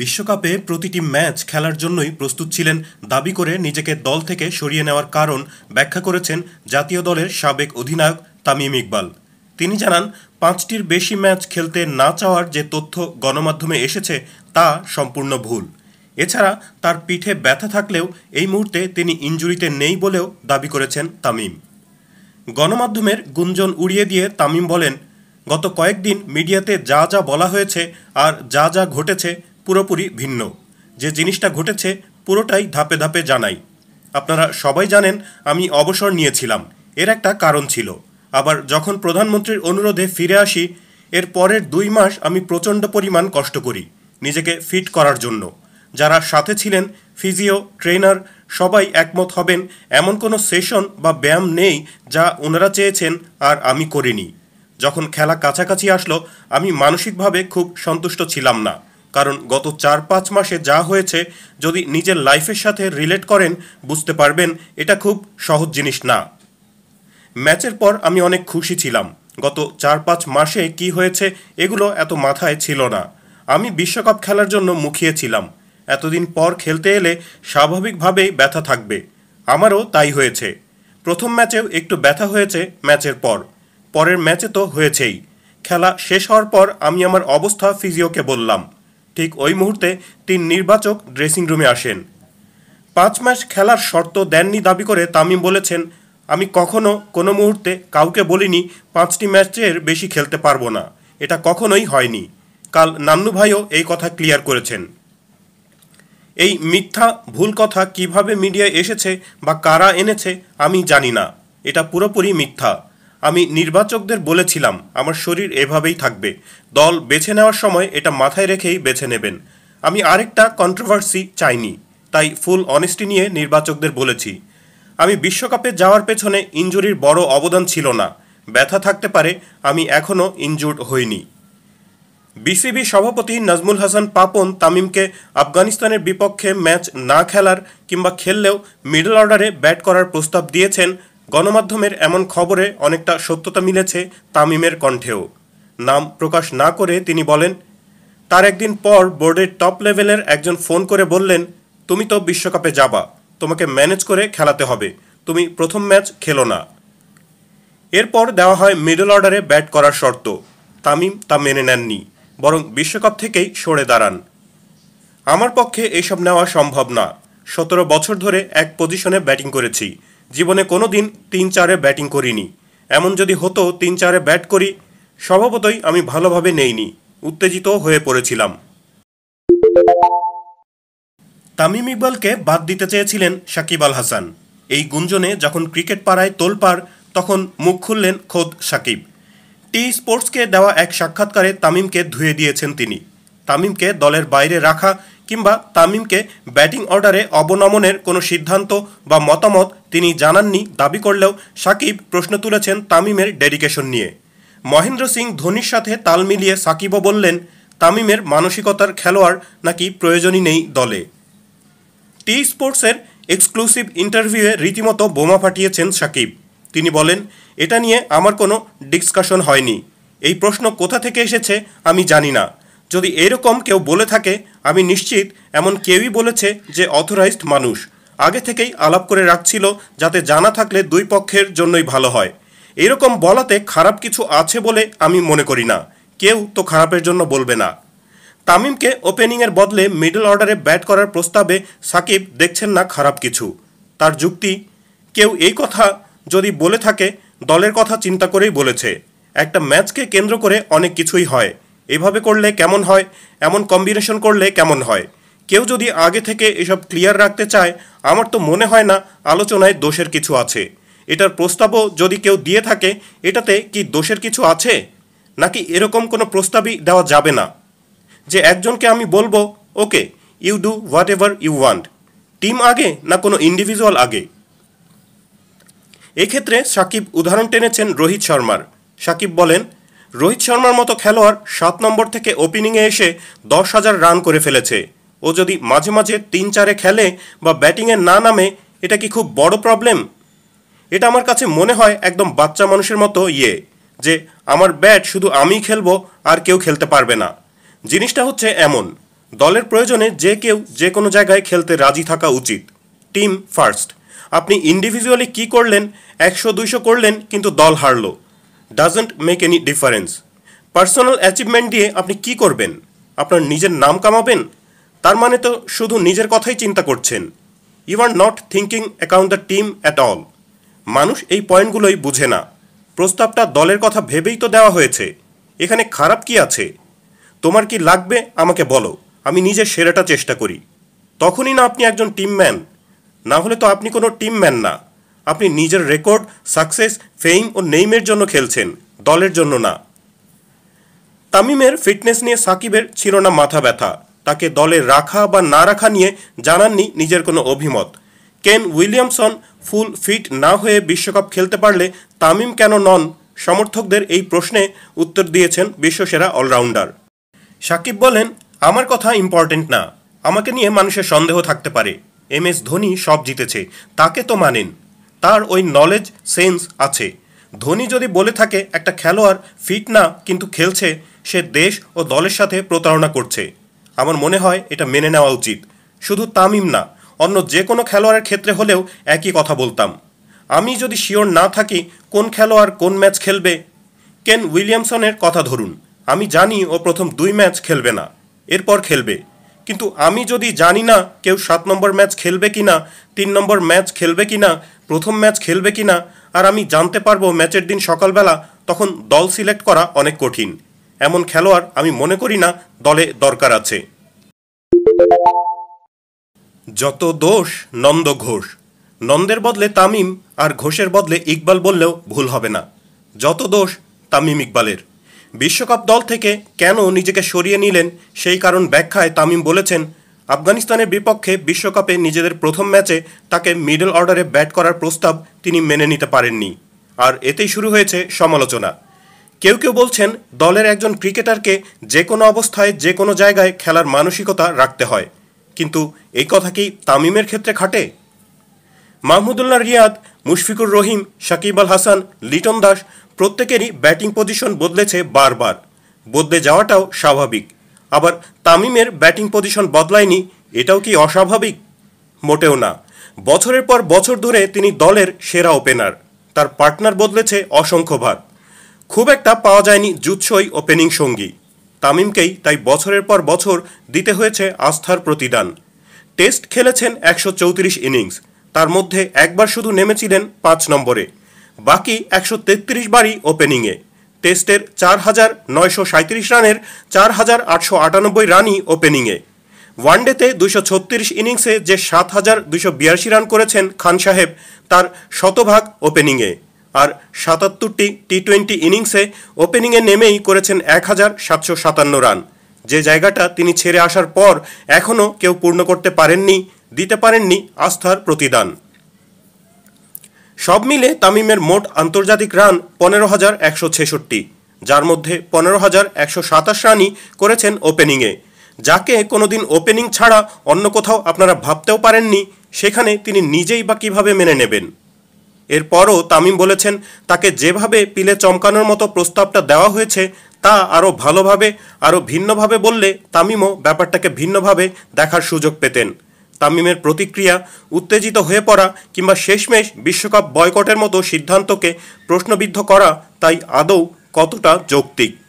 বিশ্বকাপে প্রতিটি ম্যাচ খেলার জন্যই প্রস্তুত ছিলেন দাবি করে নিজেকে দল থেকে সরিয়ে নেওয়ার কারণ ব্যাখ্যা করেছেন জাতীয় দলের সাবেক অধিনায়ক তামিম ইকবাল তিনি জানান পাঁচটির বেশি ম্যাচ খেলতে না চাওয়ার যে তথ্য গণমাধ্যমে এসেছে তা সম্পূর্ণ ভুল এছাড়া তার পিঠে ব্যথা থাকলেও এই মুহূর্তে তিনি ইঞ্জুরিতে নেই বলেও দাবি করেছেন তামিম গণমাধ্যমের গুঞ্জন উড়িয়ে দিয়ে তামিম বলেন গত কয়েকদিন মিডিয়াতে যা যা বলা হয়েছে আর যা যা ঘটেছে পুরোপুরি ভিন্ন যে জিনিসটা ঘটেছে পুরোটাই ধাপে ধাপে জানাই আপনারা সবাই জানেন আমি অবসর নিয়েছিলাম এর একটা কারণ ছিল আবার যখন প্রধানমন্ত্রীর অনুরোধে ফিরে আসি এর পরের দুই মাস আমি প্রচণ্ড পরিমাণ কষ্ট করি নিজেকে ফিট করার জন্য যারা সাথে ছিলেন ফিজিও ট্রেনার সবাই একমত হবেন এমন কোনো সেশন বা ব্যায়াম নেই যা ওনারা চেয়েছেন আর আমি করিনি যখন খেলা কাছাকাছি আসলো আমি মানসিকভাবে খুব সন্তুষ্ট ছিলাম না কারণ গত চার পাঁচ মাসে যা হয়েছে যদি নিজের লাইফের সাথে রিলেট করেন বুঝতে পারবেন এটা খুব সহজ জিনিস না ম্যাচের পর আমি অনেক খুশি ছিলাম গত চার পাঁচ মাসে কি হয়েছে এগুলো এত মাথায় ছিল না আমি বিশ্বকাপ খেলার জন্য মুখিয়েছিলাম এতদিন পর খেলতে এলে স্বাভাবিকভাবেই ব্যথা থাকবে আমারও তাই হয়েছে প্রথম ম্যাচেও একটু ব্যথা হয়েছে ম্যাচের পর পরের ম্যাচে তো হয়েছেই খেলা শেষ হওয়ার পর আমি আমার অবস্থা ফিজিওকে বললাম ঠিক ওই মুহূর্তে তিন নির্বাচক ড্রেসিং রুমে আসেন পাঁচ ম্যাচ খেলার শর্ত দেননি দাবি করে তামিম বলেছেন আমি কখনো কোনো মুহূর্তে কাউকে বলিনি পাঁচটি ম্যাচের বেশি খেলতে পারবো না এটা কখনোই হয়নি কাল নান্নু ভাইও এই কথা ক্লিয়ার করেছেন এই মিথ্যা ভুল কথা কিভাবে মিডিয়ায় এসেছে বা কারা এনেছে আমি জানি না এটা পুরোপুরি মিথ্যা আমি নির্বাচকদের বলেছিলাম আমার শরীর এভাবেই থাকবে দল বেছে নেওয়ার সময় এটা মাথায় রেখেই বেছে নেবেন আমি আরেকটা কন্ট্রোভার্সি চাইনি তাই ফুল অনেস্টি নিয়ে নির্বাচকদের বলেছি আমি বিশ্বকাপে যাওয়ার পেছনে ইঞ্জুরির বড় অবদান ছিল না ব্যথা থাকতে পারে আমি এখনও ইনজুর্ড হইনি বিসিবি সভাপতি নাজমুল হাসান পাপন তামিমকে আফগানিস্তানের বিপক্ষে ম্যাচ না খেলার কিংবা খেললেও মিডল অর্ডারে ব্যাট করার প্রস্তাব দিয়েছেন গণমাধ্যমের এমন খবরে অনেকটা সত্যতা মিলেছে তামিমের কণ্ঠেও নাম প্রকাশ না করে তিনি বলেন তার একদিন পর বোর্ডের টপ লেভেলের একজন ফোন করে বললেন তুমি তো বিশ্বকাপে যাবা তোমাকে ম্যানেজ করে খেলাতে হবে তুমি প্রথম ম্যাচ খেলো না এরপর দেওয়া হয় মিডল অর্ডারে ব্যাট করার শর্ত তামিম তা মেনে নেননি বরং বিশ্বকাপ থেকেই সরে দাঁড়ান আমার পক্ষে এসব নেওয়া সম্ভব না সতেরো বছর ধরে এক পজিশনে ব্যাটিং করেছি জীবনে কোনো দিন তিন চারে ব্যাটিং করিনি এমন যদি হতো তিন চারে ব্যাট করি স্বভাবতই আমি ভালোভাবে নেইনি উত্তেজিত হয়ে পড়েছিলাম তামিম ইকবালকে বাদ দিতে চেয়েছিলেন সাকিব আল হাসান এই গুঞ্জনে যখন ক্রিকেট পাড়ায় তোলপাড় তখন মুখ খুললেন খোদ সাকিব টি স্পোর্টসকে দেওয়া এক সাক্ষাৎকারে তামিমকে ধুয়ে দিয়েছেন তিনি তামিমকে দলের বাইরে রাখা কিংবা তামিমকে ব্যাটিং অর্ডারে অবনমনের কোনো সিদ্ধান্ত বা মতামত তিনি জানাননি দাবি করলেও সাকিব প্রশ্ন তুলেছেন তামিমের ডেডিকেশন নিয়ে মহেন্দ্র সিং ধোনির সাথে তাল মিলিয়ে সাকিবও বললেন তামিমের মানসিকতার খেলোয়াড় নাকি প্রয়োজনই নেই দলে টি স্পোর্টসের এক্সক্লুসিভ ইন্টারভিউয়ে রীতিমতো বোমা ফাটিয়েছেন সাকিব তিনি বলেন এটা নিয়ে আমার কোনো ডিসকাশন হয়নি এই প্রশ্ন কোথা থেকে এসেছে আমি জানি না যদি এরকম কেউ বলে থাকে আমি নিশ্চিত এমন কেউই বলেছে যে অথরাইজড মানুষ আগে থেকেই আলাপ করে রাখছিল যাতে জানা থাকলে দুই পক্ষের জন্যই ভালো হয় এরকম বলাতে খারাপ কিছু আছে বলে আমি মনে করি না কেউ তো খারাপের জন্য বলবে না তামিমকে ওপেনিংয়ের বদলে মিডল অর্ডারে ব্যাট করার প্রস্তাবে সাকিব দেখছেন না খারাপ কিছু তার যুক্তি কেউ এই কথা যদি বলে থাকে দলের কথা চিন্তা করেই বলেছে একটা ম্যাচকে কেন্দ্র করে অনেক কিছুই হয় এভাবে করলে কেমন হয় এমন কম্বিনেশন করলে কেমন হয় কেউ যদি আগে থেকে এসব ক্লিয়ার রাখতে চায় আমার তো মনে হয় না আলোচনায় দোষের কিছু আছে এটার প্রস্তাবও যদি কেউ দিয়ে থাকে এটাতে কি দোষের কিছু আছে নাকি এরকম কোনো প্রস্তাবই দেওয়া যাবে না যে একজনকে আমি বলবো okay you do whatever you want team আগে না কোনো ইন্ডিভিজুয়াল আগে এক্ষেত্রে সাকিব উদাহরণ টেনেছেন রোহিত শর্মার সাকিব বলেন রোহিত শর্মার মতো খেলোয়াড় সাত নম্বর থেকে ওপেনিংয়ে এসে দশ হাজার রান করে ফেলেছে ও যদি মাঝে মাঝে তিন চারে খেলে বা ব্যাটিংয়ে না নামে এটা কি খুব বড় প্রবলেম এটা আমার কাছে মনে হয় একদম বাচ্চা মানুষের মতো ইয়ে যে আমার ব্যাট শুধু আমি খেলবো আর কেউ খেলতে পারবে না জিনিসটা হচ্ছে এমন দলের প্রয়োজনে যে কেউ যে কোনো জায়গায় খেলতে রাজি থাকা উচিত টিম ফার্স্ট আপনি ইন্ডিভিজুয়ালি কি করলেন একশো দুইশো করলেন কিন্তু দল হারলো doesn't make any difference personal achievement দিয়ে আপনি কি করবেন আপনার নিজের নাম কামাবেন তার মানে তো শুধু নিজের কথাই চিন্তা করছেন you are not thinking account the team at all মানুষ এই পয়েন্টগুলোই বুঝে না প্রস্তাবটা দলের কথা ভেবেই তো দেওয়া হয়েছে এখানে খারাপ কি আছে তোমার কি লাগবে আমাকে বলো আমি নিজে সেরাটা চেষ্টা করি তখনই না আপনি একজন ম্যান না হলে তো আপনি কোনো টিম ম্যান না আপনি নিজের রেকর্ড সাকসেস ফেম ও নেইমের জন্য খেলছেন দলের জন্য না তামিমের ফিটনেস নিয়ে সাকিবের ছিল না মাথা ব্যথা তাকে দলে রাখা বা না রাখা নিয়ে জানাননি নিজের কোনো অভিমত কেন উইলিয়ামসন ফুল ফিট না হয়ে বিশ্বকাপ খেলতে পারলে তামিম কেন নন সমর্থকদের এই প্রশ্নে উত্তর দিয়েছেন বিশ্বসেরা অলরাউন্ডার সাকিব বলেন আমার কথা ইম্পর্টেন্ট না আমাকে নিয়ে মানুষের সন্দেহ থাকতে পারে এম এস ধোনি সব জিতেছে তাকে তো মানেন তার ওই নলেজ সেন্স আছে ধোনি যদি বলে থাকে একটা খেলোয়াড় ফিট না কিন্তু খেলছে সে দেশ ও দলের সাথে প্রতারণা করছে আমার মনে হয় এটা মেনে নেওয়া উচিত শুধু তামিম না অন্য যে কোনো খেলোয়াড়ের ক্ষেত্রে হলেও একই কথা বলতাম আমি যদি শিওর না থাকি কোন খেলোয়াড় কোন ম্যাচ খেলবে কেন উইলিয়ামসনের কথা ধরুন আমি জানি ও প্রথম দুই ম্যাচ খেলবে না এরপর খেলবে কিন্তু আমি যদি জানি না কেউ সাত নম্বর ম্যাচ খেলবে কি না তিন নম্বর ম্যাচ খেলবে কি না প্রথম ম্যাচ খেলবে কি না আর আমি জানতে পারবো ম্যাচের দিন সকালবেলা তখন দল সিলেক্ট করা অনেক কঠিন এমন খেলোয়াড় আমি মনে করি না দলে দরকার আছে যত দোষ নন্দ ঘোষ নন্দের বদলে তামিম আর ঘোষের বদলে ইকবাল বললেও ভুল হবে না যত দোষ তামিম ইকবালের বিশ্বকাপ দল থেকে কেন নিজেকে সরিয়ে নিলেন সেই কারণ ব্যাখ্যায় তামিম বলেছেন আফগানিস্তানের বিপক্ষে বিশ্বকাপে নিজেদের প্রথম ম্যাচে তাকে মিডল অর্ডারে ব্যাট করার প্রস্তাব তিনি মেনে নিতে পারেননি আর এতেই শুরু হয়েছে সমালোচনা কেউ কেউ বলছেন দলের একজন ক্রিকেটারকে যে কোনো অবস্থায় যে কোনো জায়গায় খেলার মানসিকতা রাখতে হয় কিন্তু এই কথা কি তামিমের ক্ষেত্রে খাটে মাহমুদুল্লাহ রিয়াদ মুশফিকুর রহিম সাকিব আল হাসান লিটন দাস প্রত্যেকেরই ব্যাটিং পজিশন বদলেছে বারবার বদলে যাওয়াটাও স্বাভাবিক আবার তামিমের ব্যাটিং পজিশন বদলায়নি এটাও কি অস্বাভাবিক মোটেও না বছরের পর বছর ধরে তিনি দলের সেরা ওপেনার তার পার্টনার বদলেছে অসংখ্যবার খুব একটা পাওয়া যায়নি জুৎসই ওপেনিং সঙ্গী তামিমকেই তাই বছরের পর বছর দিতে হয়েছে আস্থার প্রতিদান টেস্ট খেলেছেন একশো ইনিংস তার মধ্যে একবার শুধু নেমেছিলেন পাঁচ নম্বরে বাকি একশো তেত্রিশ বারই ওপেনিংয়ে টেস্টের চার হাজার নয়শো সাঁত্রিশ রানের চার হাজার আটশো আটানব্বই রানই ওপেনিংয়ে ওয়ানডেতে দুশো ছত্রিশ ইনিংসে যে সাত হাজার দুশো বিরাশি রান করেছেন খান সাহেব তার শতভাগ ওপেনিংয়ে আর সাতাত্তরটি টি টোয়েন্টি ইনিংসে ওপেনিংয়ে নেমেই করেছেন এক হাজার সাতশো সাতান্ন রান যে জায়গাটা তিনি ছেড়ে আসার পর এখনও কেউ পূর্ণ করতে পারেননি দিতে পারেননি আস্থার প্রতিদান সব মিলে তামিমের মোট আন্তর্জাতিক রান পনেরো হাজার একশো ছেষট্টি যার মধ্যে পনেরো হাজার একশো সাতাশ রানই করেছেন ওপেনিংয়ে যাকে কোনোদিন ওপেনিং ছাড়া অন্য কোথাও আপনারা ভাবতেও পারেননি সেখানে তিনি নিজেই বা কীভাবে মেনে নেবেন এরপরও তামিম বলেছেন তাকে যেভাবে পিলে চমকানোর মতো প্রস্তাবটা দেওয়া হয়েছে তা আরও ভালোভাবে আরও ভিন্নভাবে বললে তামিমও ব্যাপারটাকে ভিন্নভাবে দেখার সুযোগ পেতেন তামিমের প্রতিক্রিয়া উত্তেজিত হয়ে পড়া কিংবা শেষমেশ বিশ্বকাপ বয়কটের মতো সিদ্ধান্তকে প্রশ্নবিদ্ধ করা তাই আদৌ কতটা যৌক্তিক